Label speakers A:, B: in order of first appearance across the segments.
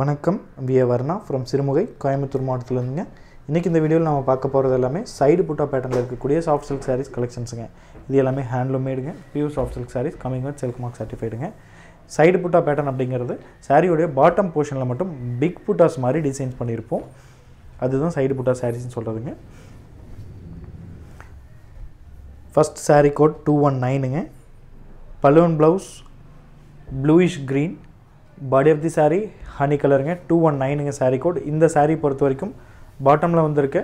A: வணக்கம் V Varna from Sirumugai Coimbatore மாவட்டத்திலிருந்துங்க இன்றைக்கி இந்த வீடியோவில் நம்ம பார்க்க போகிறது எல்லாமே சைடு புட்டா பேட்டர்னில் இருக்கக்கூடிய சாஃப்ட் சில்க் சாரீஸ் கலெக்ஷன்ஸுங்க இது எல்லாமே ஹேண்ட்லூம் மேடுங்க pure soft silk saris coming with silk mark சர்டிஃபைடுங்க சைடு புட்டா பேட்டர்ன் அப்படிங்கிறது சாரியோடைய பாட்டம் போர்ஷனில் மட்டும் பிக் புட்டாஸ் மாதிரி டிசைன்ஸ் பண்ணியிருப்போம் அதுதான் சைடு புட்டா சாரீஸ்னு சொல்கிறதுங்க first sari code two one நைனுங்க பலூன் blouse bluish green body of the sari honey கலருங்க டூ ஒன் நைனுங்க சாரீ கோட் இந்த சாரீ பொறுத்த வரைக்கும் பாட்டமில் வந்திருக்க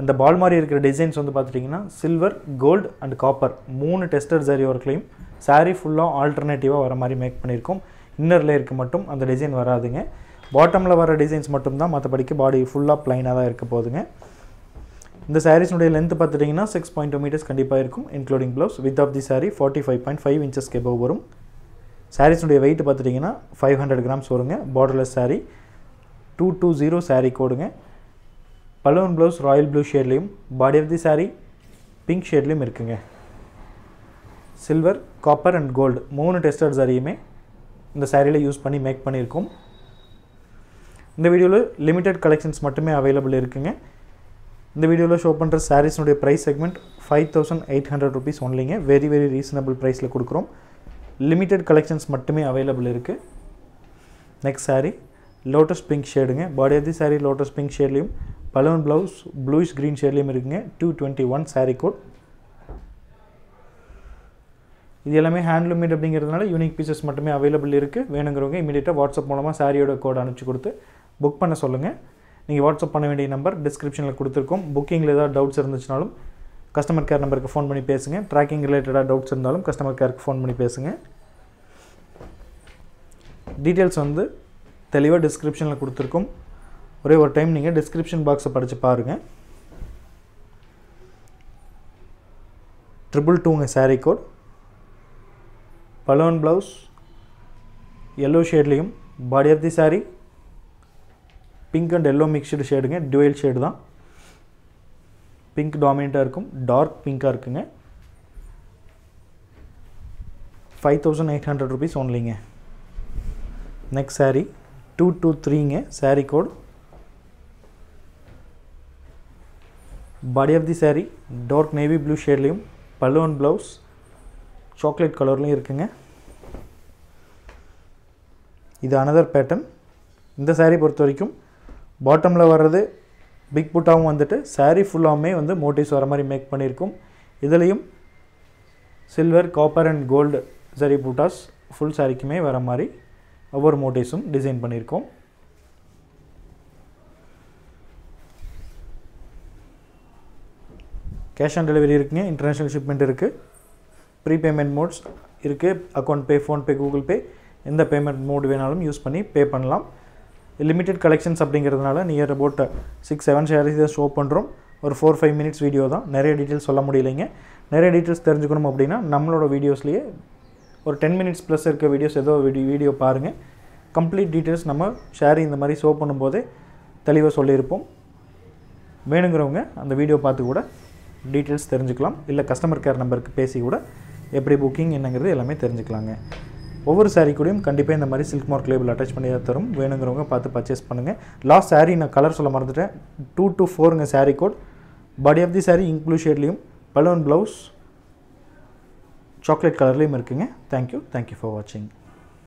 A: அந்த பால் மாதிரி இருக்கிற டிசைன்ஸ் வந்து பார்த்துட்டிங்கன்னா சில்வர் கோல்டு அண்ட் காப்பர் மூணு டெஸ்டர் சாரீ ஒர்க்லையும் சாரீ ஃபுல்லாக ஆல்டர்னேட்டிவாக வர மாதிரி மேக் பண்ணியிருக்கோம் இன்னரில் இருக்க மட்டும் அந்த டிசைன் வராதுங்க பாட்டமில் வர டிசைன்ஸ் மட்டும்தான் மற்றபடிக்கு பாடி ஃபுல்லாக ப்ளைனாக தான் இருக்க போகுதுங்க இந்த சாரீஸ்னுடைய லென்த் பார்த்துட்டிங்கன்னா சிக்ஸ் பாயிண்ட் டூ மீட்டர்ஸ் கண்டிப்பாக இருக்கும் including blouse width of the sari forty five point five inches above வரும் சாரீஸுடைய வெயிட் பார்த்துட்டிங்கன்னா ஃபைவ் ஹண்ட்ரட் கிராம்ஸ் வருங்க borderless sari two two zero sari கோடுங்க பலூன் ப்ளவுஸ் ராயல் ப்ளூ ஷேட்லேயும் body of the sari pink ஷேட்லேயும் இருக்குங்க சில்வர் காப்பர் அண்ட் கோல்டு மூணு டெஸ்டர் சாரியுமே இந்த சாரியில் யூஸ் பண்ணி மேக் பண்ணியிருக்கோம் இந்த வீடியோவில் லிமிட்டெட் கலெக்ஷன்ஸ் மட்டுமே அவைலபிள் இருக்குங்க இந்த வீடியோவில் ஷோ பண்ணுற சாரீஸ்னுடைய price segment five thousand eight hundred rupees ஒன்லிங்க வெரி வெரி ரீசனபிள் ப்ரைஸில் கொடுக்குறோம் லிமிட்டெட் கலெக்ஷன்ஸ் மட்டுமே அவைலபிள் இருக்குது நெக்ஸ்ட் சாரீ லோட்டஸ் பிங்க் ஷேடுங்க body of the sari lotus pink ஷேட்லேயும் பலவன் ப்ளவுஸ் ப்ளூஷ் க்ரீன் ஷேட்லேயும் இருக்குங்க two twenty one sari code இது எல்லாமே ஹேண்ட்லூம் மேட் அப்படிங்கிறதுனால யூனிக் பீசஸ் மட்டுமே அவைலபிள் இருக்குது வேணுங்கிறவங்க இமீடியட்டாக வாட்ஸ்அப் மூலமாக சாரியோட கோட் அனுப்பிச்சி கொடுத்து புக் பண்ண சொல்லுங்கள் நீங்கள் வாட்ஸ்அப் பண்ண வேண்டிய நம்பர் டிஸ்கிரிப்ஷனில் கொடுத்துருக்கோம் புக்கிங்கில் ஏதாவது டவுட்ஸ் இருந்துச்சுனாலும் கஸ்டமர் கேர் நம்பருக்கு ஃபோன் பண்ணி பேசுங்கள் ட்ராக்கிங் ரிலேட்டடாக டவுட்ஸ் இருந்தாலும் கஸ்டமர் கேருக்கு ஃபோன் பண்ணி பேசுங்க டீட்டெயில்ஸ் வந்து தெளிவாக டிஸ்கிரிப்ஷனில் கொடுத்துருக்கோம் ஒரே ஒரு டைம் நீங்கள் டிஸ்கிரிப்ஷன் பாக்ஸை படித்து பாருங்கள் ட்ரிபிள் டூங்க சாரீ கோட் பலவன் ப்ளவுஸ் எல்லோ ஷேட்லேயும் body of the sari pink and yellow mixed ஷேடுங்க டுவெல் ஷேடு தான் பிங்க் டாமினண்ட்டாக இருக்கும் டார்க் பிங்க்காக இருக்குங்க five thousand eight hundred rupees ஒன்லிங்க நெக்ஸ்ட் சாரீ டூ டூ த்ரீங்க sari code body of the sari dark navy blue ஷேட்லேயும் பல்லுவன் ப்ளவுஸ் சாக்லேட் கலர்லேயும் இருக்குங்க இது அனதர் பேட்டர்ன் இந்த சாரீ பொறுத்த வரைக்கும் பாட்டமில் வர்றது பிக் புட்டாவும் வந்துட்டு சாரீ ஃபுல்லாமே வந்து மோட்டிவ்ஸ் வர மாதிரி மேக் பண்ணியிருக்கும் இதுலேயும் சில்வர் காப்பர் அண்ட் கோல்டு சரி புட்டாஸ் ஃபுல் சாரிக்குமே வர மாதிரி ஒவ்வொரு மோட்டிவ்ஸும் டிசைன் பண்ணியிருக்கோம் கேஷ் ஆன் டெலிவரி இருக்குங்க இன்டர்நேஷ்னல் ஷிப்மெண்ட் இருக்குது ப்ரீ பேமெண்ட் மோட்ஸ் இருக்குது account pay PhonePe Google pay எந்த பேமெண்ட் மோடு வேணாலும் யூஸ் பண்ணி பே பண்ணலாம் லிமிட்டெட் கலெக்ஷன்ஸ் அப்படிங்கிறதுனால near about six seven shares தான் ஷோ பண்ணுறோம் ஒரு ஃபோர் ஃபைவ் மினிட்ஸ் வீடியோ தான் நிறைய டீட்டெயில்ஸ் சொல்ல முடியலைங்க நிறைய டீட்டெயில்ஸ் தெரிஞ்சுக்கணும் அப்படின்னா நம்மளோட வீடியோஸ்லேயே ஒரு டென் மினிட்ஸ் ப்ளஸ் இருக்க வீடியோஸ் ஏதோ வீடியோ வீடியோ பாருங்கள் கம்ப்ளீட் டீட்டெயில்ஸ் நம்ம ஷேர் இந்த மாதிரி ஷோ பண்ணும்போதே தெளிவாக சொல்லியிருப்போம் வேணுங்கிறவங்க அந்த வீடியோ பார்த்து கூட டீட்டெயில்ஸ் தெரிஞ்சுக்கலாம் இல்லை கஸ்டமர் கேர் நம்பருக்கு பேசி கூட எப்படி புக்கிங் என்னங்கிறது எல்லாமே தெரிஞ்சுக்கலாங்க ஒவ்வொரு சாரீ கூடயும் கண்டிப்பாக இந்த மாதிரி சில்க் மார்க் லேபிள் அட்டாச் பண்ணி தரும் வேணுங்கிறவங்க பார்த்து பர்ச்சேஸ் பண்ணுங்கள் லாஸ்ட் சாரீ நான் கலர் சொல்ல மறந்துட்டேன் டூ டு ஃபோருங்க sari code body of the sari ink ஷேட்லேயும் பலூன் ப்ளவுஸ் சாக்லேட் கலர்லேயும் இருக்குங்க தேங்க்யூ தேங்க்யூ ஃபார் வாட்சிங்